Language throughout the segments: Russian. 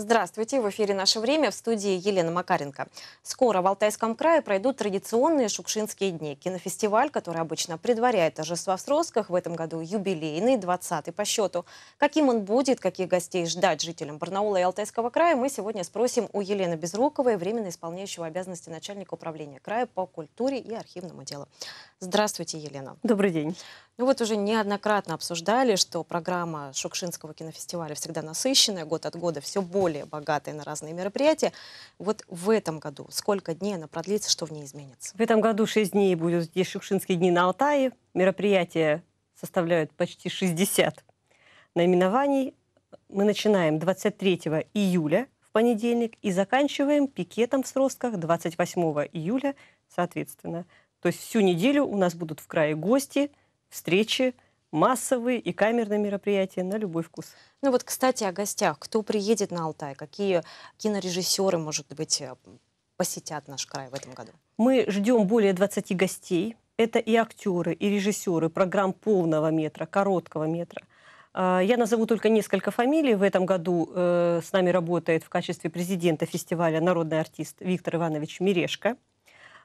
Здравствуйте, в эфире «Наше время» в студии Елена Макаренко. Скоро в Алтайском крае пройдут традиционные шукшинские дни. Кинофестиваль, который обычно предваряет торжества в Сросках, в этом году юбилейный, 20-й по счету. Каким он будет, каких гостей ждать жителям Барнаула и Алтайского края, мы сегодня спросим у Елены Безруковой, временно исполняющего обязанности начальника управления края по культуре и архивному делу. Здравствуйте, Елена. Добрый день. Ну вот уже неоднократно обсуждали, что программа Шукшинского кинофестиваля всегда насыщенная, год от года все больше более богатой на разные мероприятия. Вот в этом году сколько дней она продлится, что в ней изменится? В этом году 6 дней будут здесь Шукшинские дни на Алтае. Мероприятия составляют почти 60 наименований. Мы начинаем 23 июля в понедельник и заканчиваем пикетом в Сростках 28 июля, соответственно. То есть всю неделю у нас будут в крае гости, встречи, массовые и камерные мероприятия на любой вкус. Ну вот, кстати, о гостях. Кто приедет на Алтай? Какие кинорежиссеры, может быть, э, посетят наш край в этом году? Мы ждем более 20 гостей. Это и актеры, и режиссеры программ полного метра, короткого метра. А, я назову только несколько фамилий. В этом году э, с нами работает в качестве президента фестиваля народный артист Виктор Иванович Мирешка.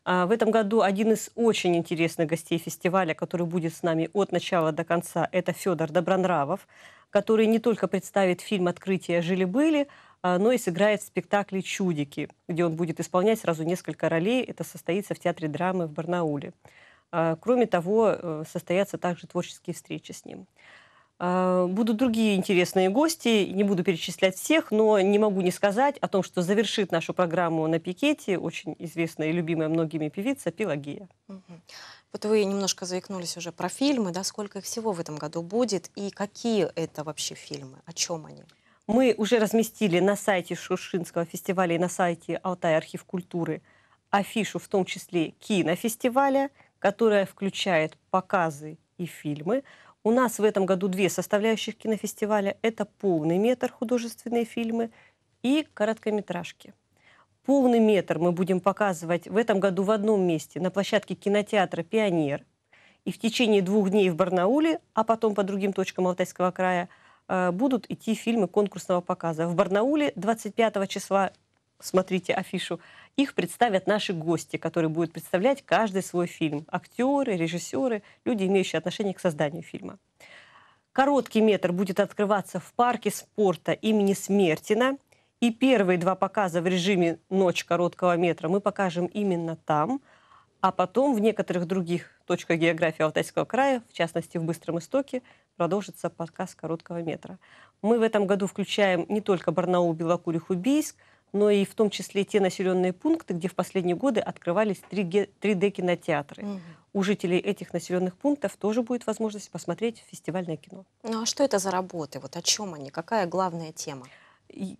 А, в этом году один из очень интересных гостей фестиваля, который будет с нами от начала до конца, это Федор Добронравов, который не только представит фильм «Открытие жили-были», а, но и сыграет в спектакле «Чудики», где он будет исполнять сразу несколько ролей. Это состоится в Театре драмы в Барнауле. А, кроме того, э, состоятся также творческие встречи с ним. А, будут другие интересные гости, не буду перечислять всех, но не могу не сказать о том, что завершит нашу программу на пикете очень известная и любимая многими певица Пелагея. Угу. Вот вы немножко заикнулись уже про фильмы, да, сколько их всего в этом году будет и какие это вообще фильмы, о чем они? Мы уже разместили на сайте Шушинского фестиваля и на сайте Алтай архив культуры афишу, в том числе кинофестиваля, которая включает показы и фильмы. У нас в этом году две составляющих кинофестиваля. Это полный метр художественные фильмы и короткометражки. Полный метр мы будем показывать в этом году в одном месте на площадке кинотеатра «Пионер». И в течение двух дней в Барнауле, а потом по другим точкам Алтайского края, э, будут идти фильмы конкурсного показа. В Барнауле 25 числа смотрите афишу, их представят наши гости, которые будут представлять каждый свой фильм. Актеры, режиссеры, люди, имеющие отношение к созданию фильма. Короткий метр будет открываться в парке спорта имени Смертина. И первые два показа в режиме «Ночь короткого метра» мы покажем именно там. А потом в некоторых других точках географии Алтайского края, в частности в Быстром Истоке, продолжится показ короткого метра. Мы в этом году включаем не только Барнаул, Белокурих, Убийск – но и в том числе те населенные пункты, где в последние годы открывались 3D-кинотеатры. Угу. У жителей этих населенных пунктов тоже будет возможность посмотреть фестивальное кино. Ну а что это за работы? Вот о чем они? Какая главная тема?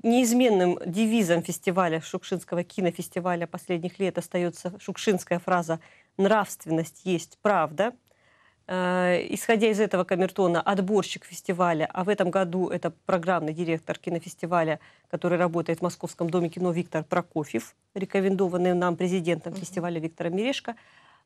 Неизменным девизом фестиваля, Шукшинского кинофестиваля последних лет остается шукшинская фраза «Нравственность есть правда». Э, исходя из этого камертона, отборщик фестиваля, а в этом году это программный директор кинофестиваля, который работает в Московском доме кино Виктор Прокофьев, рекомендованный нам президентом фестиваля Виктора Мирешко,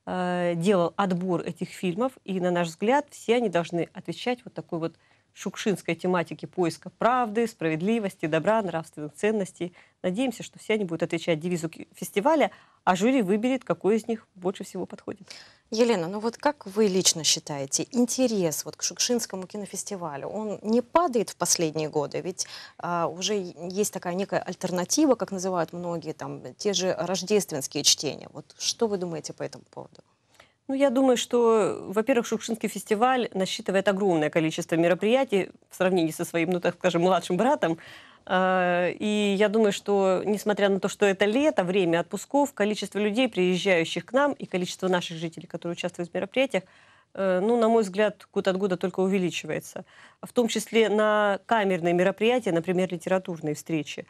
э, делал отбор этих фильмов, и, на наш взгляд, все они должны отвечать вот такой вот шукшинской тематики поиска правды, справедливости, добра, нравственных ценностей. Надеемся, что все они будут отвечать девизу фестиваля, а жюри выберет, какой из них больше всего подходит. Елена, ну вот как вы лично считаете, интерес вот к Шукшинскому кинофестивалю, он не падает в последние годы? Ведь а, уже есть такая некая альтернатива, как называют многие, там, те же рождественские чтения. Вот что вы думаете по этому поводу? Ну, я думаю, что, во-первых, Шукшинский фестиваль насчитывает огромное количество мероприятий в сравнении со своим, ну, так скажем, младшим братом. А, и я думаю, что, несмотря на то, что это лето, время отпусков, количество людей, приезжающих к нам, и количество наших жителей, которые участвуют в мероприятиях, э, ну, на мой взгляд, год от года только увеличивается. В том числе на камерные мероприятия, например, литературные встречи.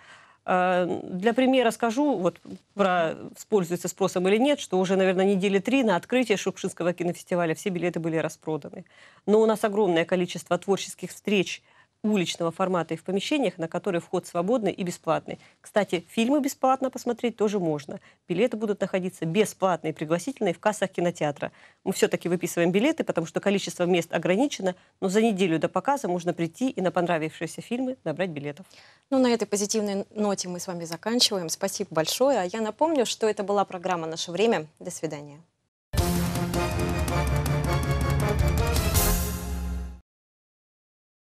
А, для примера скажу, вот про используется спросом или нет», что уже, наверное, недели три на открытие Шукшинского кинофестиваля все билеты были распроданы. Но у нас огромное количество творческих встреч – уличного формата и в помещениях, на которые вход свободный и бесплатный. Кстати, фильмы бесплатно посмотреть тоже можно. Билеты будут находиться бесплатные, пригласительные в кассах кинотеатра. Мы все-таки выписываем билеты, потому что количество мест ограничено, но за неделю до показа можно прийти и на понравившиеся фильмы набрать билетов. Ну, на этой позитивной ноте мы с вами заканчиваем. Спасибо большое. А я напомню, что это была программа «Наше время». До свидания.